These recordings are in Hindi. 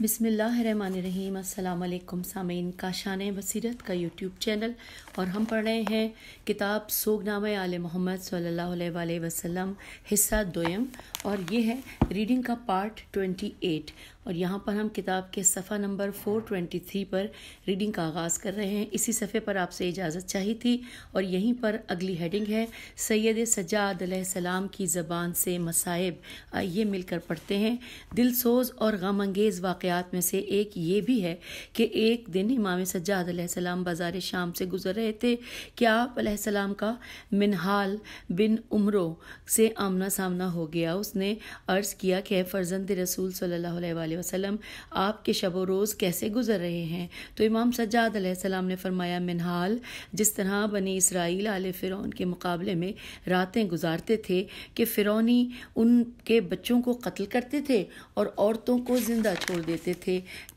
बिसमीम अल्लाम सामीन काशान बसीरत का यूट्यूब चैनल और हम पढ़ रहे हैं किताब सोगनामा आल मोहम्मद सल्लल्लाहु अलैहि वसल्लम हिस्सा दोयम और ये है रीडिंग का पार्ट ट्वेंटी एट और यहाँ पर हम किताब के सफ़ा नंबर 423 पर रीडिंग का आगाज़ कर रहे हैं इसी सफ़े पर आपसे इजाज़त चाहिए थी और यहीं पर अगली हेडिंग है सैद सजाद सलाम की ज़बान से मसाइब आइए मिलकर पढ़ते हैं दिलसोज और गम अंगेज़ वाक़ात में से एक ये भी है कि एक दिन इमाम सज्जाद सलाम बाज़ार शाम से गुज़र रहे थे क्या आप सलाम का मिनहाल बिन उमरों से आमना सामना हो गया उसने अर्ज़ किया कि फ़र्जंद रसूल सल्ला वसल्लम आपके शब रोज़ कैसे गुजर रहे हैं तो इमाम सज्जाद सलाम ने फरमाया मिनहाल जिस तरह बनी इसराइल आल फिर के मुकाबले में रातें गुजारते थे कि फ़िरौनी उनके बच्चों को कत्ल करते थे और औरतों को ज़िंदा छोड़ देते थे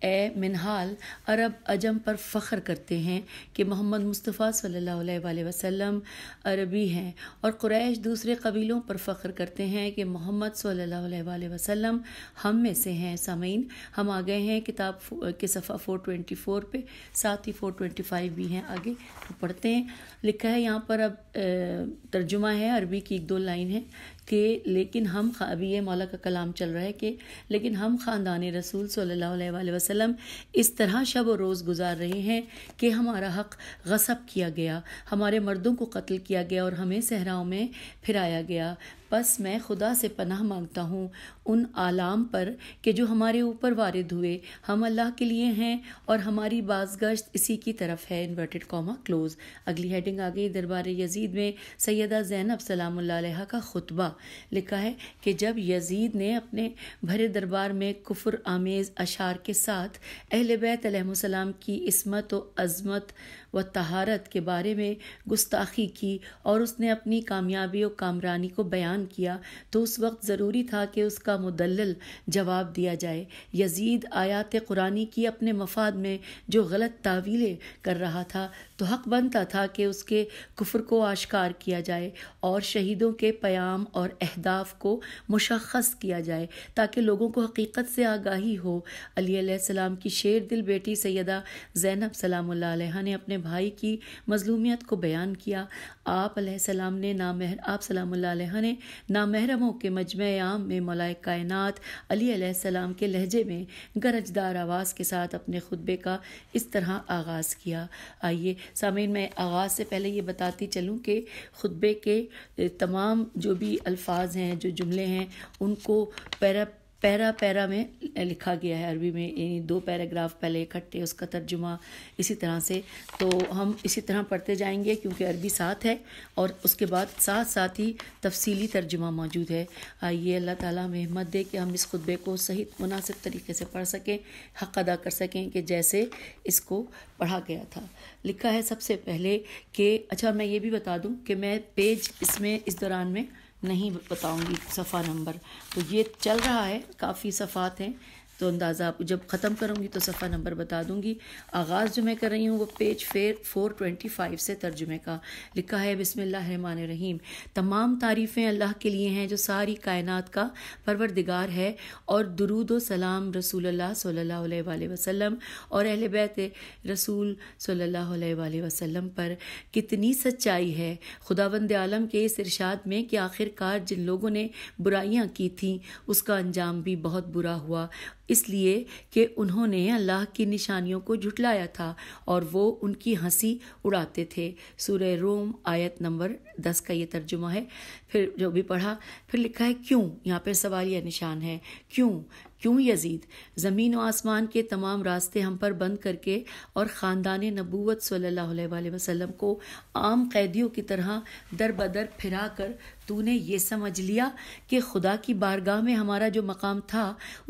ए मिनहाल अरब अजम पर फ़ख्र करते हैं कि मोहम्मद मुस्तफ़ा सल्ला वसलम अरबी हैं और क्रैश दूसरे कबीलों पर फ़ख्र करते हैं कि मोहम्मद सल्ला वसलम हम में से हैं समय नाइन हम आ गए हैं किताब के सफ़ा फोर ट्वेंटी फोर पर साथ ही फोर ट्वेंटी फाइव भी हैं आगे तो पढ़ते हैं लिखा है यहाँ पर अब तर्जुमा है अरबी की एक दो लाइन है कि लेकिन हम अभी ये मौला का कलाम चल रहा है कि लेकिन हम ख़ानदान रसूल सल्लल्लाहु अलैहि इस तरह शब व रोज़ गुजार रहे हैं कि हमारा हक गसब किया गया हमारे मर्दों को कत्ल किया गया और हमें सहराओं में फिराया गया बस मैं खुदा से पनाह मांगता हूँ उन आलाम पर कि जो हमारे ऊपर वारद हुए हम अल्लाह के लिए हैं और हमारी बाजगश्त इसी की तरफ है इन्वर्टेड कॉमा क्लोज अगली हेडिंग आ गई दरबार यजीद में सैदा जैनब सलाम का खुतबा लिखा है कि जब यजीद ने अपने भरे दरबार में कुफर आमेज़ अशार के साथ अहल बैतम की इसमत व अजमत व तहारत के बारे में गुस्ताखी की और उसने अपनी कामयाबी और कामरानी को बयान किया तो उस वक्त ज़रूरी था कि उसका मुदल जवाब दिया जाए यजीद आयात कुरानी की अपने मफाद में जो गलत तावीलें कर रहा था तो हक बनता था कि उसके कुफर को आश्कार किया जाए और शहीदों के प्याम और अहदाफ को मुशखस किया जाए ताकि लोगों को हकीकत से आगाही हो अलीसम की शेर दिल बेटी सैदा जैनब सलाम ने अपने भाई की मजलूमियत को बयान किया आप सलाम ने नामहर आप सलाम ने नामहरमों के मजम आम में मलाय कायनात अलीसम के लहजे में गरजदार आवाज़ के साथ अपने खुतबे का इस तरह आगाज़ किया आइए सामीन मैं आगाज़ से पहले ये बताती चलूँ कि खुतबे के तमाम जो भी अल्फाज हैं जो जुमले हैं उनको पैरा पैरा पैरा में लिखा गया है अरबी में यानी दो पैराग्राफ पहले इकट्ठे उसका तर्जुमा इसी तरह से तो हम इसी तरह पढ़ते जाएंगे क्योंकि अरबी साथ है और उसके बाद साथ साथ ही तफसीली तर्जुमा मौजूद है आइए अल्लाह ताला में हिम्मत दे कि हम इस खुतबे को सही मुनासिब तरीके से पढ़ सकें हक अदा कर सकें कि जैसे इसको पढ़ा गया था लिखा है सबसे पहले कि अच्छा मैं ये भी बता दूँ कि मैं पेज इसमें इस दौरान में नहीं बताऊंगी सफ़ा नंबर तो ये चल रहा है काफ़ी सफ़ात हैं तो अंदाज़ा आप जब ख़त्म करूँगी तो सफ़ा नंबर बता दूँगी आगाज़ जो मैं कर रही हूँ वो पेज फेर फोर ट्वेंटी फाइव से तर्जुमे का लिखा है बसमिल्लामान रहीम तमाम तारीफ़ें अल्लाह के लिए हैं जो सारी कायनत का परवरदिगार है और दरूद सलाम रसूल सल्ला वसलम और अहल बैत रसूल सल्ला वसम पर कितनी सच्चाई है खुदावंद आलम के इस इरशाद में कि आखिरकार जिन लोगों ने बुराइयाँ की थी उसका अंजाम भी बहुत बुरा हुआ इसलिए कि उन्होंने अल्लाह की निशानियों को झुटलाया था और वो उनकी हंसी उड़ाते थे सूर्य रोम आयत नंबर दस का ये तर्जुमा है फिर जो भी पढ़ा फिर लिखा है क्यों यहाँ पर सवाल या निशान है क्यों क्यों यजीद ज़मीन व आसमान के तमाम रास्ते हम पर बंद करके और ख़ानदान नबूत सल्ला वसम को आम कैदियों की तरह दर बदर फिरा कर तूने ये समझ लिया कि खुदा की बारगाह में हमारा जो मकाम था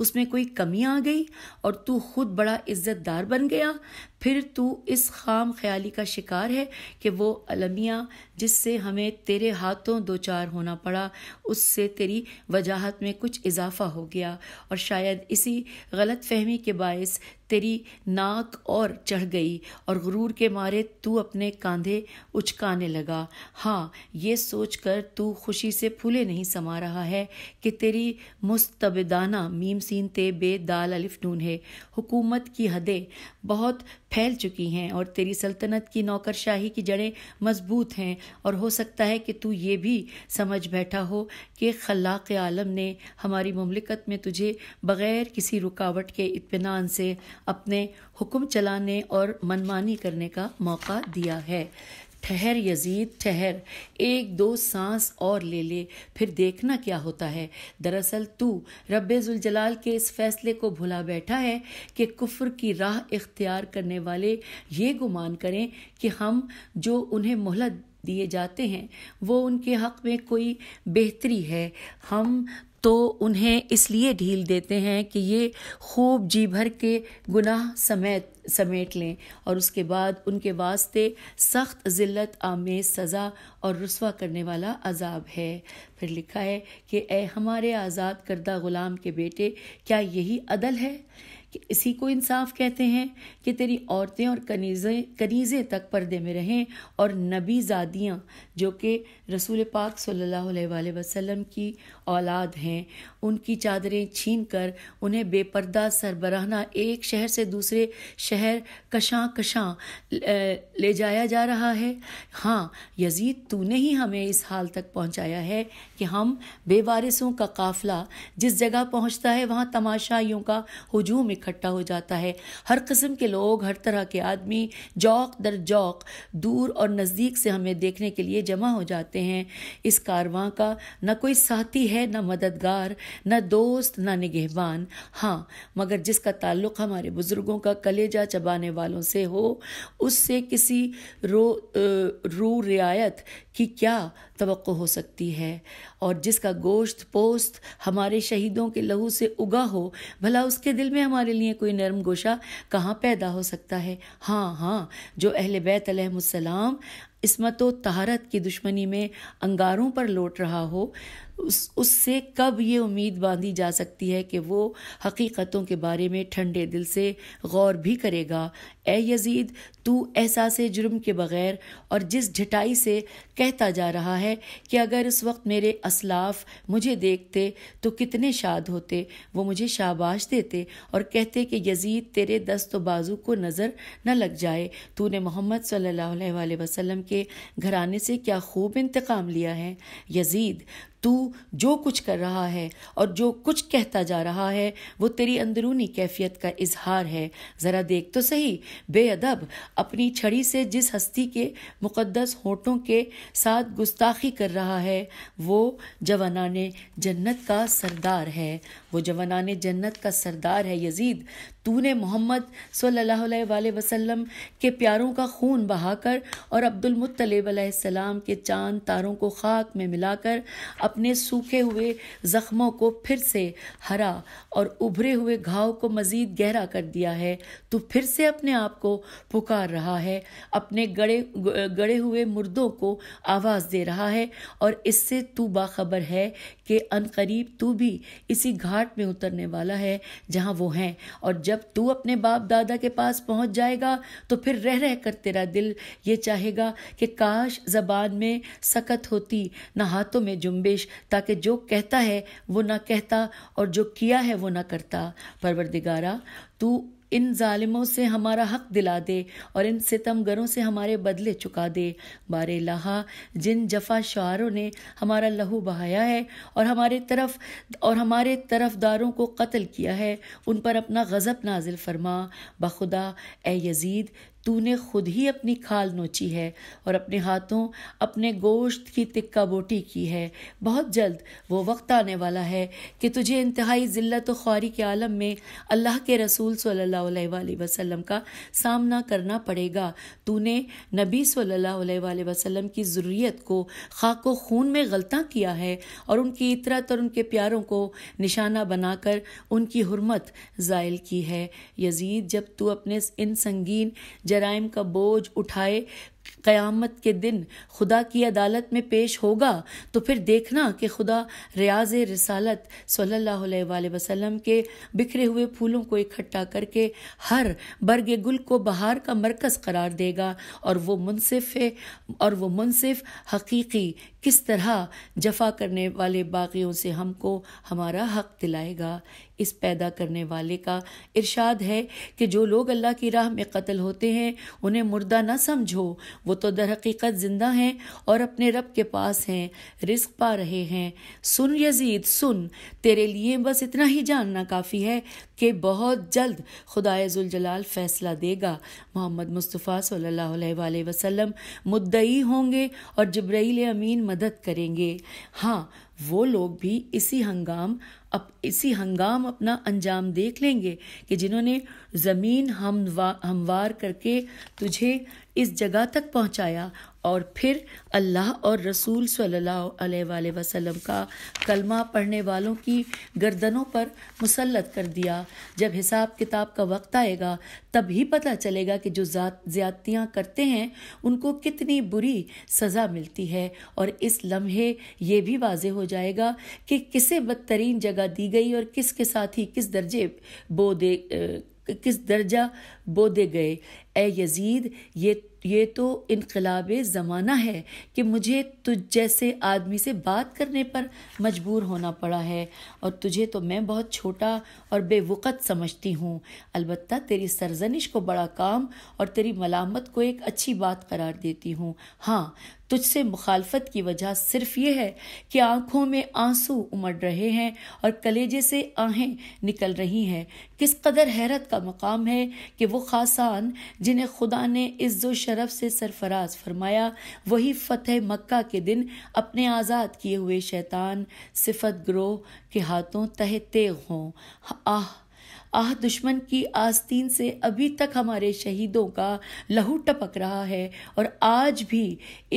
उसमें कोई कमी आ गई और तू खुद बड़ा इज्जतदार बन गया फिर तू इस खाम ख्याली का शिकार है कि वो अलमिया जिससे हमें तेरे हाथों दो चार होना पड़ा उससे तेरी वजाहत में कुछ इजाफा हो गया और शायद इसी गलत फहमी के बायस तेरी नाक और चढ़ गई और गुरूर के मारे तू अपने कांधे उचकाने लगा हाँ ये सोचकर तू खुशी से फूले नहीं समा रहा है कि तेरी मुस्तबदाना मीम सीन ते बे दाल अलिफ नून है हुकूमत की हदें बहुत फैल चुकी हैं और तेरी सल्तनत की नौकरशाही की जड़ें मजबूत हैं और हो सकता है कि तू ये भी समझ बैठा हो कि खलाक आलम ने हमारी ममलिकत में तुझे बग़ैर किसी रुकावट के इतमान से अपने हुक्म चलाने और मनमानी करने का मौका दिया है ठहर यजीद ठहर एक दो सांस और ले ले फिर देखना क्या होता है दरअसल तू जलाल के इस फैसले को भुला बैठा है कि कुफ्र की राह इख्तियार करने वाले ये गुमान करें कि हम जो उन्हें मोहलत दिए जाते हैं वो उनके हक में कोई बेहतरी है हम तो उन्हें इसलिए ढील देते हैं कि ये खूब जी भर के गुनाह समेत समेट लें और उसके बाद उनके वास्ते सख्त ज़िल्लत आमेज सज़ा और रसवा करने वाला अजाब है फिर लिखा है कि ए हमारे आज़ाद करदा ग़ुलाम के बेटे क्या यही अदल है कि इसी को इंसाफ कहते हैं कि तेरी औरतें और कनीज़े कनीजे तक पर्दे में रहें और नबी जादियाँ जो कि रसूल पाक सल्लल्लाहु अलैहि वसल्लम की औलाद हैं उनकी चादरें छीन कर उन्हें बेपर्दा सरबराहना एक शहर से दूसरे शहर कशां कशां ले जाया जा रहा है हाँ यजीद तूने ही हमें इस हाल तक पहुँचाया है कि हम बेवारिसों का काफिला जिस जगह पहुँचता है वहाँ तमाशाइयों का हजूम इकट्ठा हो जाता है हर किस्म के लोग हर तरह के आदमी जौक दर जौक दूर और नज़दीक से हमें देखने के लिए जमा हो जाते हैं इस कारवां का न कोई साथी है न मददगार न दोस्त न निगहबान हाँ मगर जिसका ताल्लुक हमारे बुज़ुर्गों का कलेजा चबाने वालों से हो उससे किसी रो रू रियायत की क्या तो हो सकती है और जिसका गोश्त पोस्त हमारे शहीदों के लहू से उगा हो भला उसके दिल में हमारे लिए कोई नरम गोशा कहाँ पैदा हो सकता है हाँ हाँ जो अहल बैत अलहसलाम इसमत तहारत की दुश्मनी में अंगारों पर लौट रहा हो उस उससे कब ये उम्मीद बांधी जा सकती है कि वो हकीकतों के बारे में ठंडे दिल से गौर भी करेगा ए यजीद तू एहसास जुर्म के बग़ैर और जिस झिटाई से कहता जा रहा है कि अगर इस वक्त मेरे असलाफ मुझे देखते तो कितने शाद होते वो मुझे शाबाश देते और कहते कि यजीद तेरे दस्त बाजू को नज़र न लग जाए तूने मोहम्मद सल्ला वसलम के घराने से क्या खूब इंतकाम लिया है यजीद तू जो कुछ कर रहा है और जो कुछ कहता जा रहा है वो तेरी अंदरूनी कैफियत का इजहार है ज़रा देख तो सही बेअदब अपनी छड़ी से जिस हस्ती के मुकद्दस होठों के साथ गुस्ताखी कर रहा है वो जवानाने जन्नत का सरदार है वो जवानाने जन्नत का सरदार है यजीद तूने मोहम्मद सल्लल्लाहु अलैहि वसल्लम के प्यारों का खून बहाकर और अब्दुल मुत्तलिब सलाम के चांद तारों को खाक में मिलाकर अपने सूखे हुए ज़ख्मों को फिर से हरा और उभरे हुए घाव को मज़ीद गहरा कर दिया है तू फिर से अपने आप को पुकार रहा है अपने गड़े गड़े हुए मुर्दों को आवाज़ दे रहा है और इससे तू बाखबर है कि अनकरीब तू भी इसी घाट में उतरने वाला है जहाँ वो हैं और जब जब तू अपने बाप दादा के पास पहुंच जाएगा तो फिर रह रह कर तेरा दिल ये चाहेगा कि काश जबान में सकत होती ना हाथों में जुम्बिश ताकि जो कहता है वो ना कहता और जो किया है वो ना करता परवरदिगारा तू इन जालिमों से हमारा हक दिला दे और इन सितमगरों से हमारे बदले चुका दे बारे लहा जिन जफा शारों ने हमारा लहू बहाया है और हमारे तरफ और हमारे तरफदारों को कत्ल किया है उन पर अपना गज़ब नाजिल फरमा बखुदा ए यजीद तूने खुद ही अपनी खाल नोची है और अपने हाथों अपने गोश्त की तिक्का बोटी की है बहुत जल्द वो वक्त आने वाला है कि तुझे इंतहाई ज़िल्त ख्वारी के आलम में अल्लाह के रसूल सल्लल्लाहु अलैहि वसल्लम का सामना करना पड़ेगा तूने नबी सल्लल्लाहु अलैहि वसल्लम की ज़रूरीत को खाक व खून में गलता किया है और उनकी इतरत और उनके प्यारों को निशाना बनाकर उनकी हरमत ज़ायल की है यजीद जब तू अपने इन संगीन जराइम का बोझ उठाए क़यामत के दिन खुदा की अदालत में पेश होगा तो फिर देखना कि खुदा रियाज रसालत सल्लल्लाहु अलैहि वसल्लम के बिखरे हुए फूलों को इकट्ठा करके हर बर्ग गुल को बहार का मरकज़ करार देगा और वो मुनसिफ है और वो मुनसिफ हकीकी किस तरह जफा करने वाले बागियों से हमको हमारा हक दिलाएगा इस पैदा करने वाले का इरशाद है कि जो लोग अल्लाह की राह में कत्ल होते हैं उन्हें मुर्दा ना समझो वो तो दर हकीक़त ज़िंदा हैं और अपने रब के पास हैं रिस्क पा रहे हैं सुन यजीद सुन तेरे लिए बस इतना ही जानना काफ़ी है कि बहुत जल्द खुदा जुलजलाल फैसला देगा मोहम्मद मुस्तफ़ा सल्ला वसम मुद्दई होंगे और जब्रैल अमीन मदद करेंगे हाँ वो लोग भी इसी हंगाम अप, इसी हंगाम अपना अंजाम देख लेंगे कि जिन्होंने ज़मीन हमवा हमवार करके तुझे इस जगह तक पहुंचाया और फिर अल्लाह और रसूल सल्लल्लाहु अलैहि वसल्लम का कलमा पढ़ने वालों की गर्दनों पर मुसलत कर दिया जब हिसाब किताब का वक्त आएगा तब ही पता चलेगा कि जो ज़्यादतियाँ करते हैं उनको कितनी बुरी सज़ा मिलती है और इस लम्हे ये भी वाज हो जाएगा कि किसे बदतरीन जगह दी गई और किसके साथ ही किस दर्जे बो दे किस दर्जा बो दे गए ए यजीद ये ये तो इनकलाब ज़माना है कि मुझे तुझ जैसे आदमी से बात करने पर मजबूर होना पड़ा है और तुझे तो मैं बहुत छोटा और बेवक़त समझती हूँ अलबत् तेरी सरजनिश को बड़ा काम और तेरी मलामत को एक अच्छी बात करार देती हूँ हाँ तुझसे मुखालफत की वजह सिर्फ ये है कि आंखों में आंसू उमड़ रहे हैं और कलेजे से आहें निकल रही हैं किस कदर हैरत का मकाम है कि वो खासान जिन्हें खुदा ने इज्जो शरफ से सरफराज फरमाया वही फतह मक्का के दिन अपने आज़ाद किए हुए शैतान सिफत ग्रोह के हाथों तह तेग हों आह आह दुश्मन की आस्तीन से अभी तक हमारे शहीदों का लहू टपक रहा है और आज भी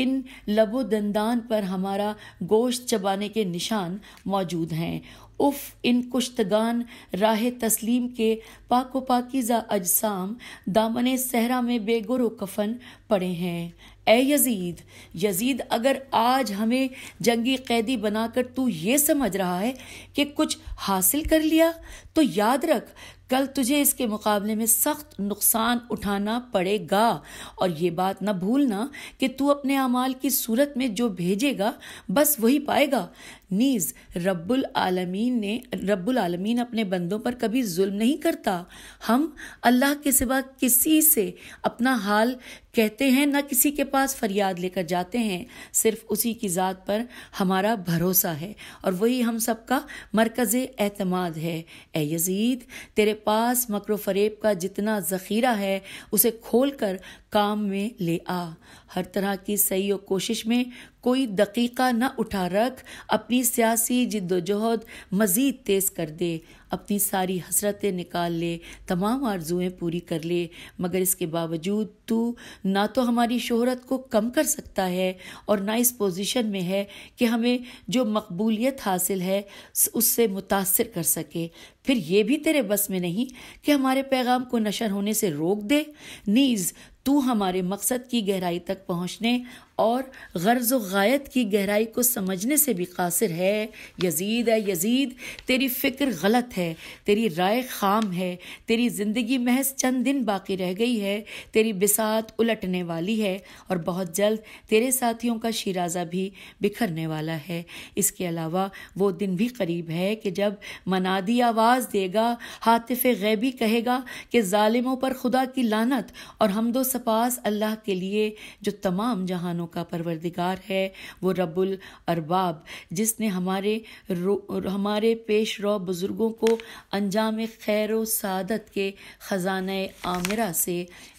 इन लबोदंदान पर हमारा गोश्त चबाने के निशान मौजूद हैं उफ इन कुश्तगान राह तस्लीम के पाको पाकिजा अजसाम दामन सहरा में बेगुरो कफन पड़े हैं ए यजीद यजीद अगर आज हमें जंगी कैदी बनाकर तू ये समझ रहा है कि कुछ हासिल कर लिया तो याद रख कल तुझे इसके मुकाबले में सख्त नुकसान उठाना पड़ेगा और ये बात न भूलना कि तू अपने अमाल की सूरत में जो भेजेगा बस वही पाएगा नीज़ रब्बुल आलमीन ने रब्बुल आलमीन अपने बंदों पर कभी जुल्म नहीं करता हम अल्लाह के सिवा किसी से अपना हाल कहते हैं ना किसी के पास फरियाद लेकर जाते हैं सिर्फ उसी की ज़ात पर हमारा भरोसा है और वही हम सब का मरकज़ एतमाद है ए यजीद तेरे पास मकर फरेब का जितना ज़ख़ीरा है उसे खोल कर काम में ले आ हर तरह की सही और कोशिश में कोई दकीका न उठा रख अपनी सियासी जिद्दोजहद मज़ीद तेज़ कर दे अपनी सारी हसरतें निकाल ले तमाम आर्जुएं पूरी कर ले मगर इसके बावजूद तू ना तो हमारी शोहरत को कम कर सकता है और ना इस पोजीशन में है कि हमें जो मकबूलियत हासिल है उससे मुतासर कर सके फिर ये भी तेरे बस में नहीं कि हमारे पैगाम को नशर होने से रोक दे नीज़ तू हमारे मकसद की गहराई तक पहुँचने और गर्ज गायत की गहराई को समझने से भी कासिर है यजीद है यजीद तेरी फ़िक्र गलत है तेरी राय खाम है तेरी ज़िंदगी महज चंद दिन बाकी रह गई है तेरी बिसात उलटने वाली है और बहुत जल्द तेरे साथियों का शिराजा भी बिखरने वाला है इसके अलावा वो दिन भी करीब है कि जब मनादी आवाज़ देगा हातिफ गैबी कहेगा कि ालिमों पर खुदा की लानत और हमदो सपास अल्लाह के लिए जो तमाम जहानों का परवरदिगार है वो रबुल अरबाब जिसने हमारे हमारे पेश रो बुज़ुर्गों को अंजाम खैर व के ख़जान आमिरा से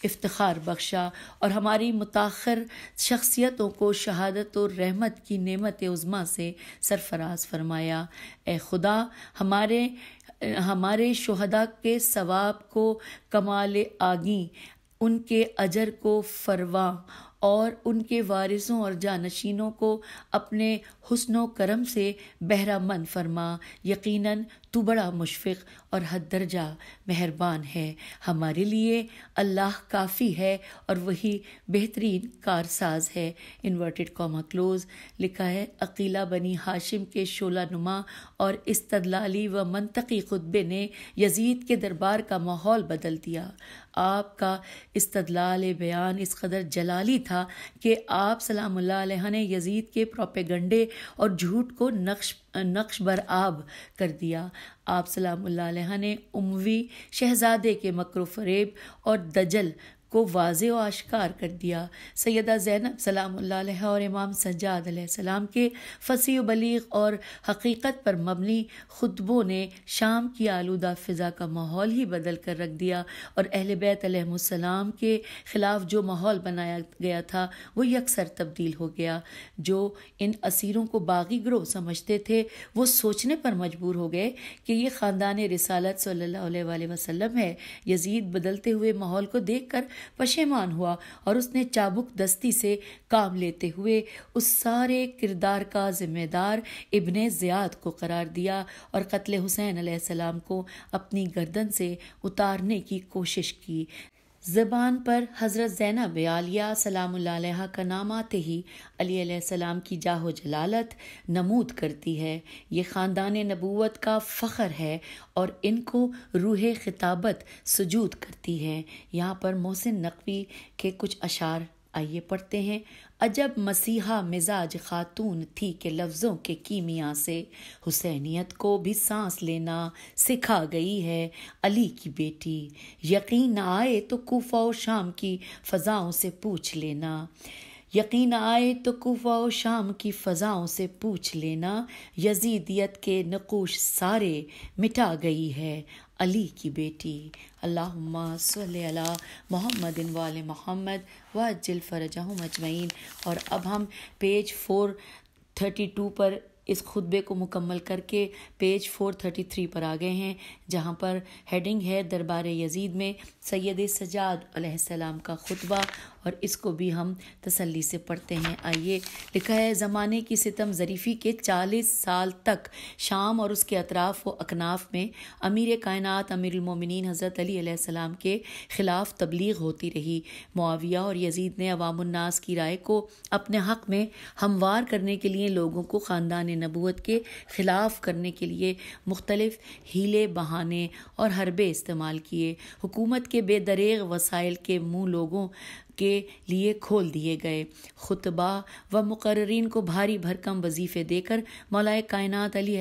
इफ्तार बख्शा और हमारी मुताखर शख्सियतों को शहादत और रहमत की नमत उज़मा से सरफराज फरमाया ए खुदा हमारे हमारे शहदा के सवाब को कमाल आगी उनके अजर को फरवा और उनके वारिसों और जानशीनों को अपने हसन करम से बहरा मन फरमा यकीनन तू बड़ा मुशफ़ और हद दर्जा मेहरबान है हमारे लिए अल्लाह काफ़ी है और वही बेहतरीन कारसाज है इन्वर्टेड कॉमा क्लोज लिखा है अकीला बनी हाशिम के शोला नुमा और इस्तदलाली व मनतकी खुतबे ने यजीद के दरबार का माहौल बदल दिया आपका इस्तलाल बयान इस कदर जलाली था कि आप सलाम ने यजीद के प्रोपेगंडे और झूठ को नक्श नक्श बर आब कर दिया आप सलाम ने उमवी शहजादे के मकर फरेब और दजल को वाज व आश्कार कर दिया सैदा ज़ैनब सलाम और इमाम सज्जाद सलाम के फसी बलीग और हकीकत पर मबनी खुतबों ने शाम की आलूदा फ़िज़ा का माहौल ही बदल कर रख दिया और अहल बैतम के ख़िलाफ़ जो माहौल बनाया गया था वो यकसर तब्दील हो गया जो इन असीरों को बागी ग्रोह समझते थे वो सोचने पर मजबूर हो गए कि ये ख़ानदान रिसालत सल्ला वसलम है यजीद बदलते हुए माहौल को देख कर पशेमान हुआ और उसने चाबुक दस्ती से काम लेते हुए उस सारे किरदार का जिम्मेदार इबन ज़ियाद को करार दिया और कत्ल हुसैन सलाम को अपनी गर्दन से उतारने की कोशिश की ज़बान पर हज़रत ज़ैनब आलिया सलाम का नाम आते ही अली सलाम की जाहो जलालत नमूद करती है ये ख़ानदान नबूवत का फ़ख्र है और इनको रूह खिताबत सजूद करती है यहाँ पर मोहसिन नकवी के कुछ अशार आइए पढ़ते हैं अजब मसीहा मिजाज खातून थी के लफ्ज़ों के कीमिया से हुसैनियत को भी सांस लेना सिखा गई है अली की बेटी यकीन आए तो कोफा और शाम की फ़ज़ाओं से पूछ लेना यकीन आए तो कुफा व शाम की फ़ज़ाओं से पूछ लेना यजीदियत के नकोश सारे मिटा गई है अली की बेटी अल्लाहुम्मा मोहम्मद इन वाल मोहम्मद व अजिल फ़रजहम अजमैन और अब हम पेज फोर थर्टी टू पर इस खुतबे को मुकम्मल करके पेज फोर थर्टी थ्री पर आ गए हैं जहाँ पर हेडिंग है दरबार यजीद में सैद सजाद सलाम का खुतबा और इसको भी हम तसल्ली से पढ़ते हैं आइए लिखा है ज़माने की सितम ज़रीफ़ी के 40 साल तक शाम और उसके अतराफ़ व अकनाफ में अमीर कायनत अमीरमिन हज़रत अलीसम के ख़िलाफ़ तबलीग होती रही मुआविया और यजीद ने अवामनास की राय को अपने हक़ में हमवार करने के लिए लोगों को ख़ानदान नबूत के ख़िलाफ़ करने के लिए मुख्तलफ़ हीले बहाने और हरबे इस्तेमाल किए हुकूमत के बेदरेग वसाइल के मुंह लोगों के लिए खोल दिए गए खुतबा व मुकर्रीन को भारी भरकम वजीफ़े देकर मौलाए कायनात अली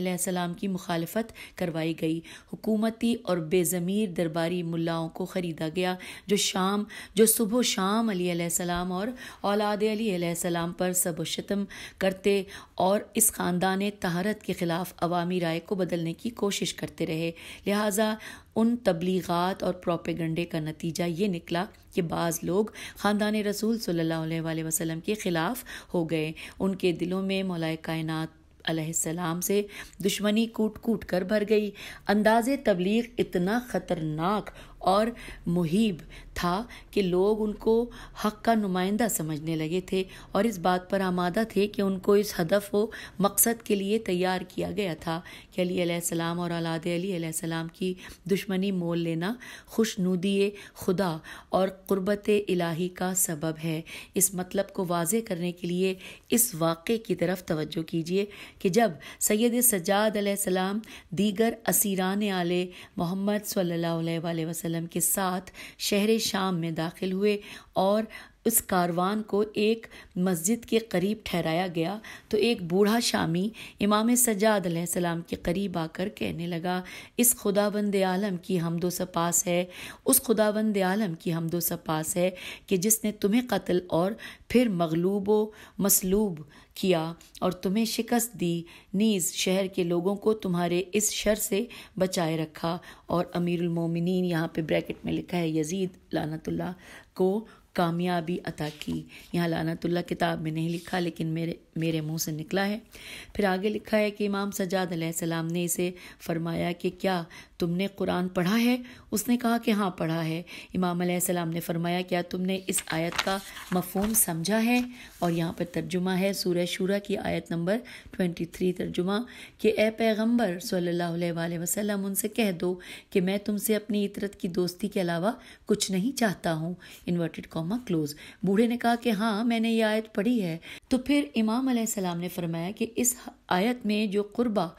की मुखालफत करवाई गई हुकूमती और बेज़मीर दरबारी मुल्लाओं को ख़रीदा गया जो शाम जो सुबह शाम अली और औलाद अली पर सब शतम करते और इस ख़ानदान तहारत के ख़िलाफ़ अवामी राय को बदलने की कोशिश करते रहे लिहाजा उन तबलीगात और प्रोपेगंडे का नतीजा ये निकला कि बाज़ लोग ख़ानदान रसूल सल्ला वसलम के ख़िलाफ़ हो गए उनके दिलों में मौलाए कायन सलाम से दुश्मनी कूट कूट कर भर गई अंदाज तबलीग इतना ख़तरनाक और मुहिब था कि लोग उनको हक का नुमाइंदा समझने लगे थे और इस बात पर आमादा थे कि उनको इस हदफ व मकसद के लिए तैयार किया गया था कि अली अलैहिस्सलाम और औलाद अली अलैहिस्सलाम की दुश्मनी मोल लेना खुशनुदी खुदा और क़ुरबत इलाही का सबब है इस मतलब को वाज करने के लिए इस वाक़े की तरफ तवज्जो कीजिए कि जब सैद सजाद अलैहिस्सलाम दीगर असीरान आल मोहम्मद सल्ला वसम के साथ शहर शाम में दाखिल हुए और उस कारवान को एक मस्जिद के करीब ठहराया गया तो एक बूढ़ा शामी इमाम सजाद सलाम के करीब आकर कहने लगा इस खुदा बंद आलम की हमदो सपास है उस खुदाबंद आलम की हम दो सपास है कि जिसने तुम्हें कत्ल और फिर मगलूब मसलूब किया और तुम्हें शिकस्त दी नीज शहर के लोगों को तुम्हारे इस शर से बचाए रखा और अमीरुल मोमिनीन यहाँ पे ब्रैकेट में लिखा है यजीद लानतुल्ला को कामयाबी अता की यहाँ लानतुल्ला किताब में नहीं लिखा लेकिन मेरे मेरे मुंह से निकला है फिर आगे लिखा है कि इमाम सजाद सलाम ने इसे फरमाया कि क्या तुमने कुरान पढ़ा है उसने कहा कि हाँ पढ़ा है इमाम सलाम ने फरमाया क्या तुमने इस आयत का मफहम समझा है और यहाँ पर तर्जुमा है सूर्य शूरा की आयत नंबर ट्वेंटी थ्री तर्जुमा कि ए पैगम्बर सल्ला वसलम उनसे कह दो कि मैं तुमसे अपनी इतरत की दोस्ती के अलावा कुछ नहीं चाहता हूँ इन्वर्टेड कॉमा क्लोज बूढ़े ने कहा कि हाँ मैंने ये आयत पढ़ी है तो फिर इमाम सलाम ने फरमाया कि इस आयत में जो कुर्बा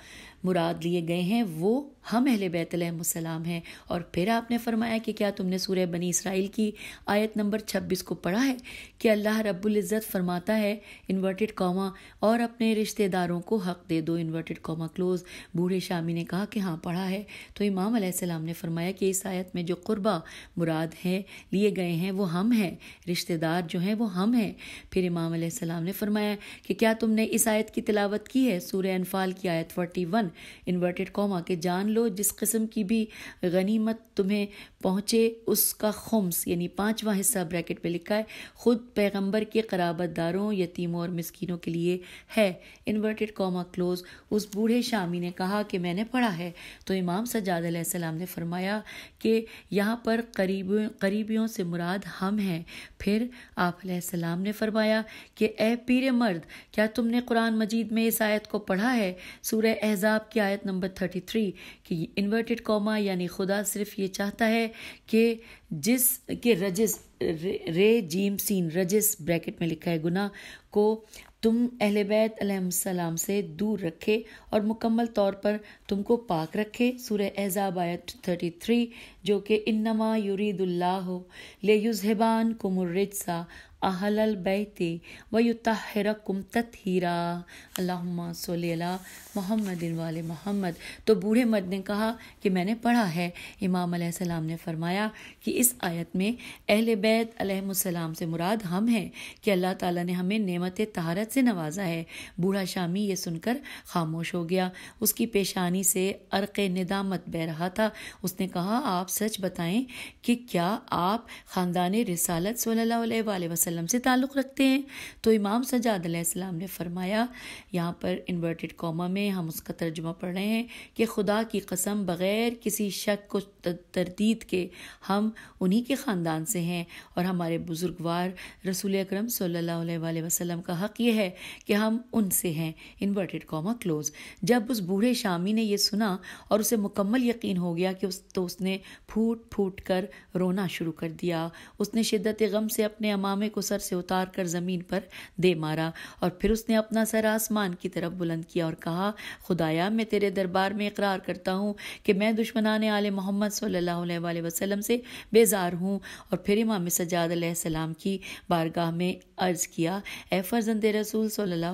मुराद लिए गए हैं वो हम अहल बैतलम हैं और फिर आपने फरमाया कि क्या तुमने सूर्य बनी इसराइल की आयत नंबर छब्बीस को पढ़ा है कि अल्लाह इज़्ज़त फरमाता है इन्वर्टेड कौमा और अपने रिश्तेदारों को हक दे दो इन्वर्टेड कौमा क्लोज बूढ़े शामी ने कहा कि हाँ पढ़ा है तो इमाम सलाम ने फरमाया कि इस आयत में जो कुर्बा मुराद हैं लिए गए हैं वो हम हैं रिश्तेदार जो हैं वो हम हैं फिर इमाम सलाम ने फरमाया कि क्या तुमने इस आयत की तिलावत की है सूर्य अनफाल की आयत फोर्टी वन इन्वर्टेड कौमा के जान लो जिस किस्म की भी गनीमत तुम्हें पहुँचे उसका खुम्स यानी पाँचवा हिस्सा ब्रैकेट में लिखा है ख़ुद पैगम्बर के कराबतदारों यतीमों और मस्किनों के लिए है इन्वर्टेड कॉमा क्लोज उस बूढ़े शामी ने कहा कि मैंने पढ़ा है तो इमाम सजाद सलाम ने फरमाया कि यहाँ पर करीब करीबियों से मुराद हम हैं फिर आप सलाम ने फरमाया कि ए पीर मर्द क्या तुमने कुरान मजीद में इस आयत को पढ़ा है सूर्य एहजाब की आयत नंबर थर्टी थ्री कि इन्वर्टेड कॉमा यानी खुदा सिर्फ ये चाहता है कि जिस के रजिस रे, रे जीम सीन रजिस ब्रैकेट में लिखा है गुना को तुम अहल बैत सलाम से दूर रखे और मुकम्मल तौर पर तुमको पाक रखे सूर्य एजाब आयत थर्टी थ्री जो कि इन्नमा हो ले युजहबान कुमर्रिजा अहलल बैते वयुतहरकुम तथहीरा अल्लाहुम्मा सल्ली अला मोहम्मद वाले मोहम्मद तो बूढ़े मर्द ने कहा कि मैंने पढ़ा है इमाम अलैहिस्सलाम ने फरमाया कि इस आयत में अहले बैत अलैहिस्सलाम से मुराद हम हैं कि अल्लाह ताला ने हमें नेमत तहारत से नवाजा है बूढ़ा शामी ये सुनकर खामोश हो गया उसकी पेशानी से अर्क निदामत बह रहा था उसने कहा आप सच बताएं कि क्या आप ख़ानदान रिसालत सल्ला वसलम वसल्लम से ताल्लुक़ रखते हैं तो इमाम सजाद सजादम ने फरमाया यहाँ पर इन्वर्टेड कॉमा में हम उसका तर्जुमा पढ़ रहे हैं कि खुदा की कसम बग़ैर किसी शक को तरदीद के हम उन्हीं के ख़ानदान से हैं और हमारे बुज़ुर्गवार रसूल अक्रम सल्ला वसलम का हक़ ये है कि हम उनसे हैं इन्वर्टेड कॉमा क्लोज जब उस बूढ़े शामी ने यह सुना और उसे मुकम्मल यकीन हो गया कि उस तो उसने फूट फूट कर रोना शुरू कर दिया उसने शिद्दत गम से अपने अमामे को सर से उतार कर ज़मीन पर दे मारा और फिर उसने अपना सर आसमान की तरफ बुलंद किया और कहा खुदाया मैं तेरे दरबार में इकरार करता हूँ कि मैं दुश्मनान आले मोहम्मद सल्ला वसलम से बेजार हूँ और फिर इमाम सजाद की बारगाह में अर्ज़ किया ए फर्जंद रसूल सल्ला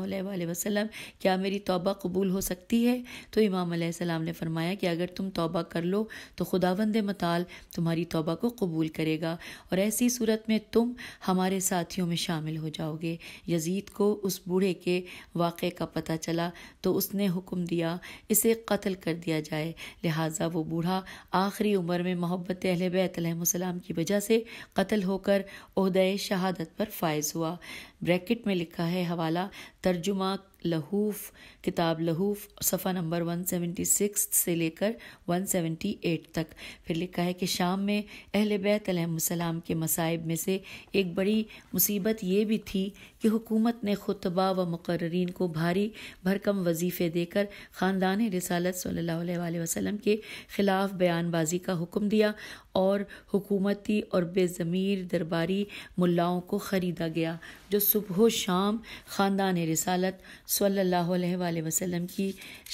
वसलम क्या मेरी तोबा कबूल हो सकती है तो इमाम सलाम ने फरमाया कि अगर तुम तोबा कर लो तो खुदा बंद मताल तुम्हारी तोबा को कबूल करेगा और ऐसी सूरत में तुम हमारे साथ साथियों में शामिल हो जाओगे यजीद को उस बूढ़े के वाक़े का पता चला तो उसने हुक्म दिया इसे कत्ल कर दिया जाए लिहाजा वो बूढ़ा आखिरी उम्र में मोहब्बत अहल बैतलम की वजह से कत्ल होकर अहदय शहादत पर फायज हुआ ब्रैकेट में लिखा है हवाला तर्जुमा लहूफ किताब लहूफ सफ़ा नंबर 176 से लेकर 178 तक फिर लिखा है कि शाम में अहल बैत अलहसलाम के मसाइब में से एक बड़ी मुसीबत ये भी थी कि हुकूमत ने खुतबा व मुकर्रीन को भारी भरकम वजीफ़े देकर ख़ानदान रसालत सल्ला वसलम के ख़िलाफ़ बयानबाजी का हुक्म दिया और हुकूमती और बेज़मीर दरबारी मुलाओं को ख़रीदा गया जो सुबह शाम ख़ानदान रसालत सल्लल्लाहु अलैहि वसल्लम की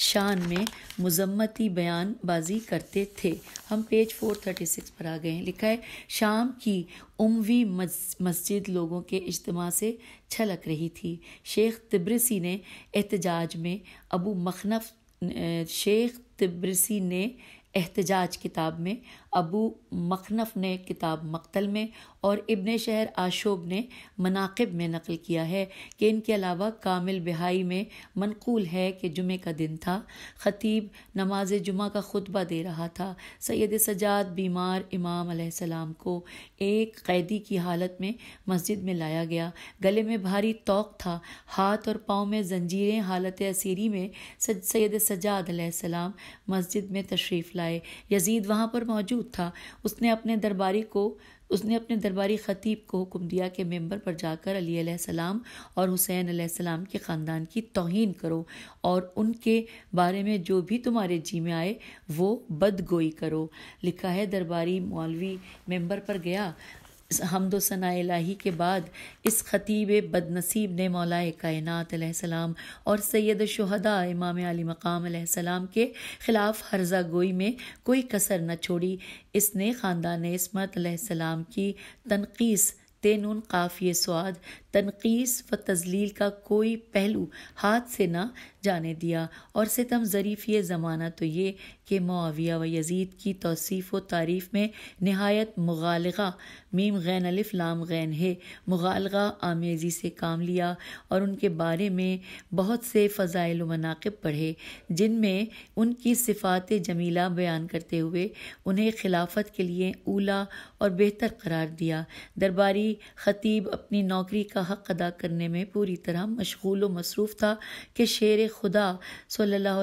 शान में मजम्मती बयानबाजी करते थे हम पेज 436 पर आ गए हैं लिखा है शाम की उमवी मस्जिद लोगों के इज्तम से छलक रही थी शेख तिब्रसी ने एहतजाज में अबू मखनफ शेख तिब्रसी ने एहतजाज किताब में अबू मखनफ ने किताब मक्तल में और इब्न शहर आशोब ने मनाकब में नकल किया है कि इनके अलावा कामिल बिहाई में मनकूल है कि जुमे का दिन था ख़तीब नमाज जुमा का खुतबा दे रहा था सैद सजाद बीमार इमाम सलाम को एक कैदी की हालत में मस्जिद में लाया गया गले में भारी तोक था हाथ और पाँव में जंजीरें हालत असीरी में सैद सजाद सलाम मस्जिद में तशरीफ़ लाए यजीद वहाँ पर मौजूद मौजूद था उसने अपने दरबारी को उसने अपने दरबारी ख़तीब को हुक्म दिया कि मेंबर पर जाकर अली अलैहिस्सलाम और हुसैन अलैहिस्सलाम के ख़ानदान की तोहन करो और उनके बारे में जो भी तुम्हारे जी में आए वो बदगोई करो लिखा है दरबारी मौलवी मेंबर पर गया हमदो सना इलाही के बाद इस ख़तीब बदनसीब ने मौलाए कायनात सलाम और सैद शहदा इमाम अली मकाम सलाम के ख़िलाफ़ हर्जा गोई में कोई कसर न छोड़ी इसने ख़ानदान इसमत सलाम की तनकीस तेनून काफ़ी स्वाद तनकीस व तजलील का कोई पहलू हाथ से ना जाने दिया और सितम ज़रीफ़ी ज़माना तो ये कि मुआविया व यजीद की तोसीफ़ व तारीफ़ में नहायत मुगालगा मीम गैन अलिफ लाम गैन है मुगालगा आमेज़ी से काम लिया और उनके बारे में बहुत से फ़ज़ाइल मनाकब पढ़े जिनमें उनकी सिफ़ात जमीला बयान करते हुए उन्हें खिलाफत के लिए ऊला और बेहतर करार दिया दरबारी ख़तीब अपनी नौकरी का हक अदा करने में पूरी तरह मशगूल व मसरूफ़ था कि शेर खुदा सल्ला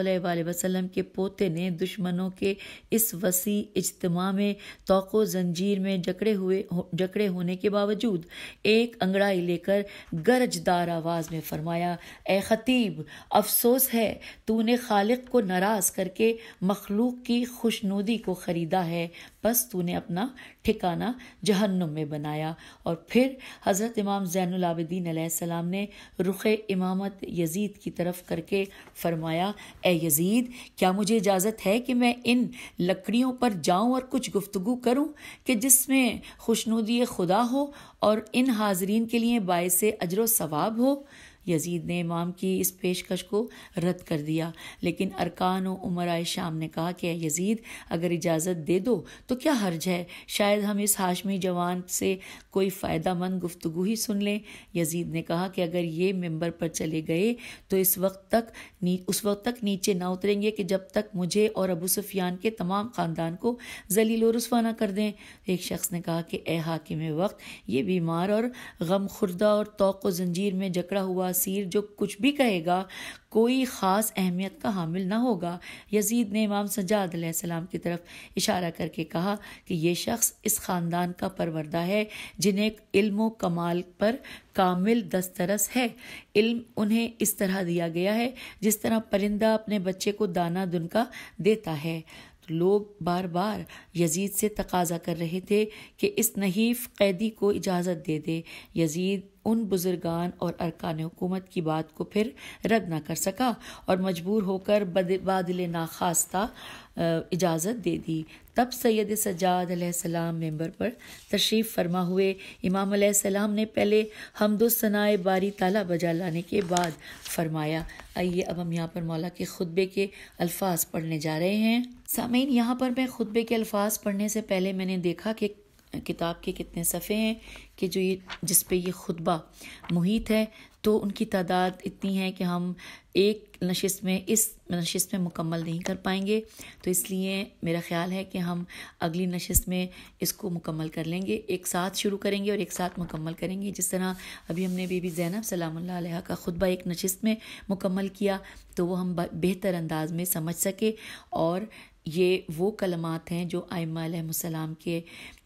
वसलम के पोते ने दुश्मनों के इस वसी इजतम में तो ज़ंजीर में जकड़े हुए हो जकड़े होने के बावजूद एक अंगड़ाई लेकर गरजदार आवाज में फरमाया ए खतीब अफसोस है तूने खालिक को नाराज करके मखलूक की खुशनुदी को खरीदा है बस तूने अपना ठिकाना जहन्नुम में बनाया और फिर हज़रत इमाम ज़ैनआबिदीन सलाम ने रुख इमामत यजीद की तरफ करके फरमाया ए यजीद क्या मुझे इजाज़त है कि मैं इन लकड़ियों पर जाऊं और कुछ गुफ्तु करूं कि जिसमें खुश खुशनुदी खुदा हो और इन हाजरीन के लिए बायस अजर सवाब हो यजीद ने इमाम की इस पेशकश को रद्द कर दिया लेकिन अरकान उमर उमराए शाम ने कहा कि यजीद अगर इजाज़त दे दो तो क्या हर्ज है शायद हम इस हाशमी जवान से कोई फ़ायदा मंद गुफ्तु ही सुन लें यजीद ने कहा कि अगर ये मेम्बर पर चले गए तो इस वक्त तक उस वक्त तक नीचे ना उतरेंगे कि जब तक मुझे और अबू सुफियान के तमाम ख़ानदान को जलील और रसवा कर दें एक शख्स ने कहा कि ए हाकिम वक्त ये बीमार और गम खुर्दा और तोक़ व जंजीर में जकड़ा हुआ तासीर जो कुछ भी कहेगा कोई ख़ास अहमियत का हामिल ना होगा यजीद ने इमाम सजाद सलाम की तरफ इशारा करके कहा कि यह शख्स इस ख़ानदान का परवरदा है जिन्हें इल्म कमाल पर कामिल दस्तरस है इल्म उन्हें इस तरह दिया गया है जिस तरह परिंदा अपने बच्चे को दाना दुनका देता है तो लोग बार बार यजीद से तकाजा कर रहे थे कि इस नहीफ कैदी को इजाज़त दे दे यजीद उन बुजुर्गान और अरकान हुकूमत की बात को फिर रद्द ना कर सका और मजबूर होकर बादल नाखास्ता इजाज़त दे दी तब सैद सजाद सलाम मेंबर पर तशरीफ़ फरमा हुए इमाम सलाम ने पहले हमदोसनाए बारी ताला बजा लाने के बाद फरमाया आइए अब हम यहाँ पर मौला के खुतबे के अल्फाज पढ़ने जा रहे हैं सामीन यहाँ पर मैं खुतबे के अल्फाज पढ़ने से पहले मैंने देखा कि किताब के कितने सफ़े हैं कि जो ये जिस पे ये खुतबा मुहित है तो उनकी तादाद इतनी है कि हम एक नशस्त में इस नशस्त में मुकम्मल नहीं कर पाएंगे तो इसलिए मेरा ख्याल है कि हम अगली नशस्त में इसको मुकम्मल कर लेंगे एक साथ शुरू करेंगे और एक साथ मुकम्मल करेंगे जिस तरह अभी हमने बीबी जैनब सलाम का खुतबा एक नशस्त में मुकम्मल किया तो वह हम बेहतर अंदाज में समझ सके और ये वो कलमात हैं जो आयमा के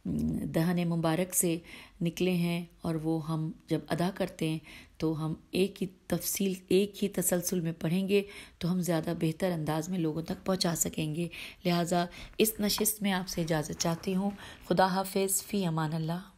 दहन मुबारक से निकले हैं और वो हम जब अदा करते हैं तो हम एक ही तफसील एक ही तसलसल में पढ़ेंगे तो हम ज़्यादा बेहतर अंदाज में लोगों तक पहुँचा सकेंगे लिहाजा इस नशस्त में आपसे इजाज़त चाहती हूँ खुदा हाफिज़ फ़ी अमान अल्लाह